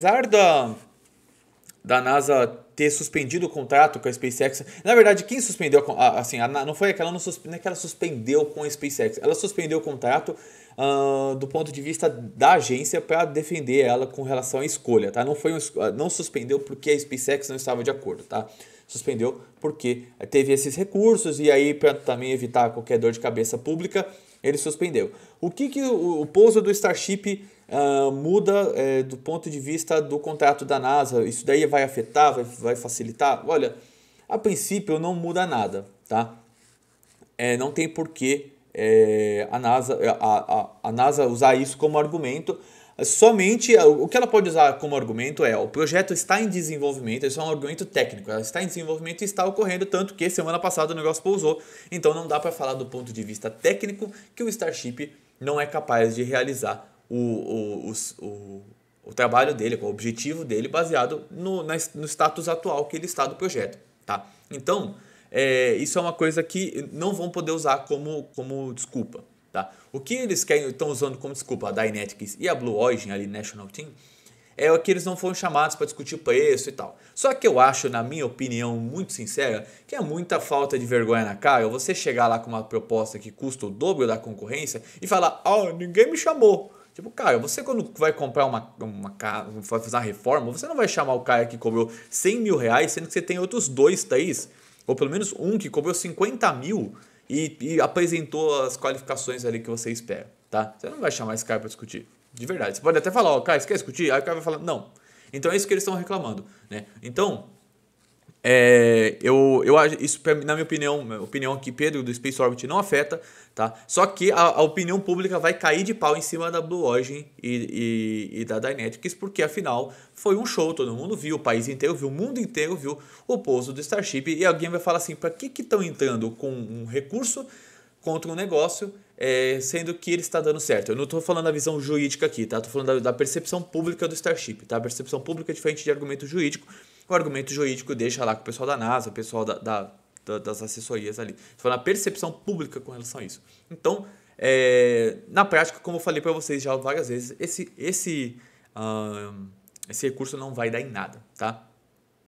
Apesar da, da NASA ter suspendido o contrato com a SpaceX, na verdade, quem suspendeu, a, assim, a, não foi aquela, não, suspe, não é que ela suspendeu com a SpaceX, ela suspendeu o contrato uh, do ponto de vista da agência para defender ela com relação à escolha, tá? Não, foi um, não suspendeu porque a SpaceX não estava de acordo, tá? suspendeu porque teve esses recursos e aí para também evitar qualquer dor de cabeça pública, ele suspendeu. O que, que o, o pouso do Starship uh, muda é, do ponto de vista do contrato da NASA? Isso daí vai afetar, vai, vai facilitar? Olha, a princípio não muda nada, tá? É, não tem porquê é, a, NASA, a, a, a NASA usar isso como argumento, somente o que ela pode usar como argumento é o projeto está em desenvolvimento, isso é um argumento técnico, ela está em desenvolvimento e está ocorrendo, tanto que semana passada o negócio pousou, então não dá para falar do ponto de vista técnico que o Starship não é capaz de realizar o, o, o, o, o trabalho dele, o objetivo dele, baseado no, na, no status atual que ele está do projeto. Tá? Então, é, isso é uma coisa que não vão poder usar como, como desculpa. Tá? O que eles querem estão usando como desculpa a Dynetics e a Blue Origin ali National Team é que eles não foram chamados para discutir preço e tal. Só que eu acho, na minha opinião muito sincera, que é muita falta de vergonha na cara você chegar lá com uma proposta que custa o dobro da concorrência e falar: "Ah, oh, ninguém me chamou". Tipo, cara, você quando vai comprar uma, uma casa, vai fazer uma reforma, você não vai chamar o cara que cobrou 100 mil reais, sendo que você tem outros dois, três, ou pelo menos um que cobrou 50 mil e, e apresentou as qualificações ali que você espera, tá? Você não vai chamar esse cara para discutir, de verdade. Você pode até falar, ó, oh, cara, você quer discutir? Aí o cara vai falar, não. Então é isso que eles estão reclamando, né? Então, é, eu, eu acho, isso, na minha opinião, minha opinião aqui, Pedro, do Space Orbit não afeta, tá? Só que a, a opinião pública vai cair de pau em cima da Blue Origin e, e, e, da Dynetics, porque afinal foi um show, todo mundo viu, o país inteiro viu, o mundo inteiro viu o pouso do Starship, e alguém vai falar assim, para que que estão entrando com um recurso contra um negócio, é, sendo que ele está dando certo. Eu não estou falando da visão jurídica aqui, tá? Estou falando da, da percepção pública do Starship, tá? A percepção pública é diferente de argumento jurídico, o argumento jurídico deixa lá com o pessoal da NASA, o pessoal da, da, da das assessorias ali. Você fala a percepção pública com relação a isso. Então, é, na prática, como eu falei para vocês já várias vezes, esse, esse, uh, esse recurso não vai dar em nada, tá?